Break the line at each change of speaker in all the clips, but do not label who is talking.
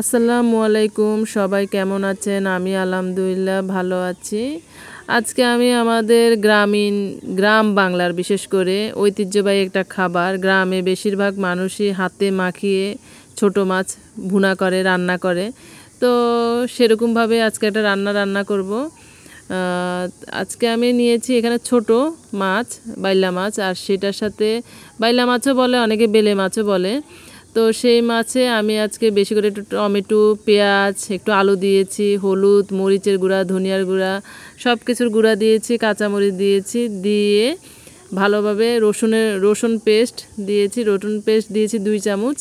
আসসালামু আলাইকুম সবাই কেমন আছেন আমি আলহামদুলিল্লাহ ভালো আছি আজকে আমি আমাদের গ্রামীণ গ্রাম বাংলার বিশেষ করে ঐতিহ্যবাহী একটা খাবার গ্রামে বেশিরভাগ মানুষই হাতে মাখিয়ে ছোট মাছ ভুনা করে রান্না করে তো সেরকমভাবে আজকে একটা রান্না রান্না করব আজকে আমি নিয়েছি এখানে ছোট মাছ বাইলা মাছ আর সেটার সাথে বাইলা মাছও বলে অনেকে বেলে মাছও বলে তো সেই মাছে আমি আজকে বেশি করে একটু টমেটো পেঁয়াজ একটু আলু দিয়েছি হলুদ মরিচের গুঁড়া ধনিয়ার গুঁড়া সব কিছুর গুঁড়া দিয়েছি কাঁচামরিচ দিয়েছি দিয়ে ভালোভাবে রসুনের রসুন পেস্ট দিয়েছি রসুন পেস্ট দিয়েছি দুই চামচ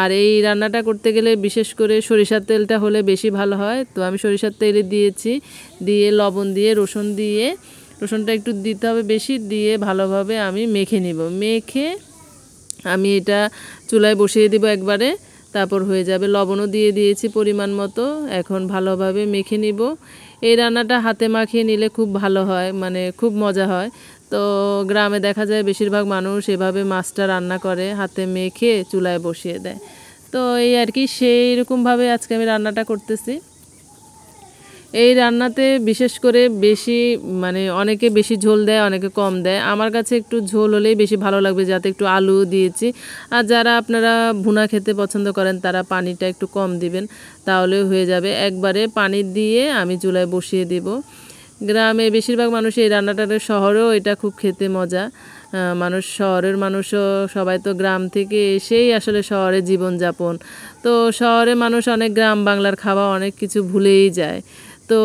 আর এই রান্নাটা করতে গেলে বিশেষ করে সরিষার তেলটা হলে বেশি ভালো হয় তো আমি সরিষার তেলে দিয়েছি দিয়ে লবণ দিয়ে রসুন দিয়ে রসুনটা একটু দিতে হবে বেশি দিয়ে ভালোভাবে আমি মেখে নেব মেখে আমি এটা চুলায় বসিয়ে দিব একবারে তারপর হয়ে যাবে লবণও দিয়ে দিয়েছি পরিমাণ মতো এখন ভালোভাবে মেখে নিব এই রান্নাটা হাতে মাখিয়ে নিলে খুব ভালো হয় মানে খুব মজা হয় তো গ্রামে দেখা যায় বেশিরভাগ মানুষ এভাবে মাছটা রান্না করে হাতে মেখে চুলায় বসিয়ে দেয় তো এই আর কি সেই রকমভাবে আজকে আমি রান্নাটা করতেছি এই রান্নাতে বিশেষ করে বেশি মানে অনেকে বেশি ঝোল দেয় অনেকে কম দেয় আমার কাছে একটু ঝোল হলেই বেশি ভালো লাগবে যাতে একটু আলু দিয়েছি আর যারা আপনারা ভুনা খেতে পছন্দ করেন তারা পানিটা একটু কম দিবেন তাহলে হয়ে যাবে একবারে পানি দিয়ে আমি চুলায় বসিয়ে দিব গ্রামে বেশিরভাগ মানুষ এই রান্নাটা শহরেও এটা খুব খেতে মজা মানুষ শহরের মানুষও সবাই তো গ্রাম থেকে এসেই আসলে শহরে জীবনযাপন তো শহরে মানুষ অনেক গ্রাম বাংলার খাওয়া অনেক কিছু ভুলেই যায় তো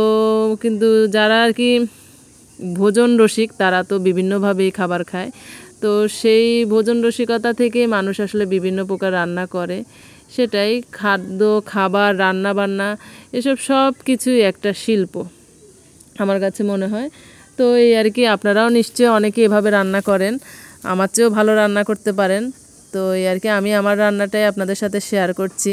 কিন্তু যারা আর কি ভোজন রসিক তারা তো বিভিন্নভাবেই খাবার খায় তো সেই ভোজন রসিকতা থেকে মানুষ আসলে বিভিন্ন প্রকার রান্না করে সেটাই খাদ্য খাবার রান্না বান্না এসব সব কিছুই একটা শিল্প আমার কাছে মনে হয় তো এই আর কি আপনারাও নিশ্চয়ই অনেকে এভাবে রান্না করেন আমার চেয়েও ভালো রান্না করতে পারেন তো এই আর কি আমি আমার রান্নাটাই আপনাদের সাথে শেয়ার করছি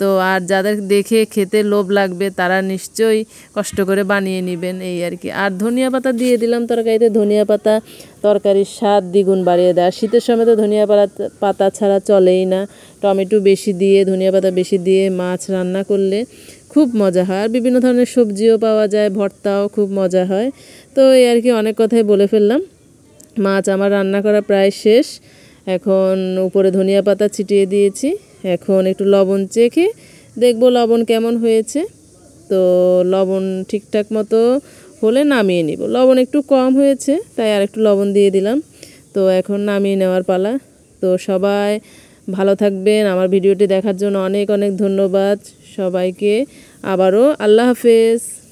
তো আর যাদের দেখে খেতে লোভ লাগবে তারা নিশ্চয়ই কষ্ট করে বানিয়ে নেবেন এই আর কি আর ধনিয়া পাতা দিয়ে দিলাম তরকারিতে ধনিয়া পাতা তরকারির স্বাদ দ্বিগুণ বাড়িয়ে দেয় আর শীতের সময় তো ধনিয়া পাতা পাতা ছাড়া চলেই না টমেটো বেশি দিয়ে ধনিয়া পাতা বেশি দিয়ে মাছ রান্না করলে খুব মজা হয় আর বিভিন্ন ধরনের সবজিও পাওয়া যায় ভর্তাও খুব মজা হয় তো এই আর কি অনেক কথাই বলে ফেললাম মাছ আমার রান্না করা প্রায় শেষ এখন উপরে ধনিয়া পাতা ছিটিয়ে দিয়েছি এখন একটু লবণ চেখে দেখব লবণ কেমন হয়েছে তো লবণ ঠিকঠাক মতো হলে নামিয়ে নিব লবণ একটু কম হয়েছে তাই আর একটু লবণ দিয়ে দিলাম তো এখন নামিয়ে নেওয়ার পালা তো সবাই ভালো থাকবেন আমার ভিডিওটি দেখার জন্য অনেক অনেক ধন্যবাদ সবাইকে আবারও আল্লাহ হাফেজ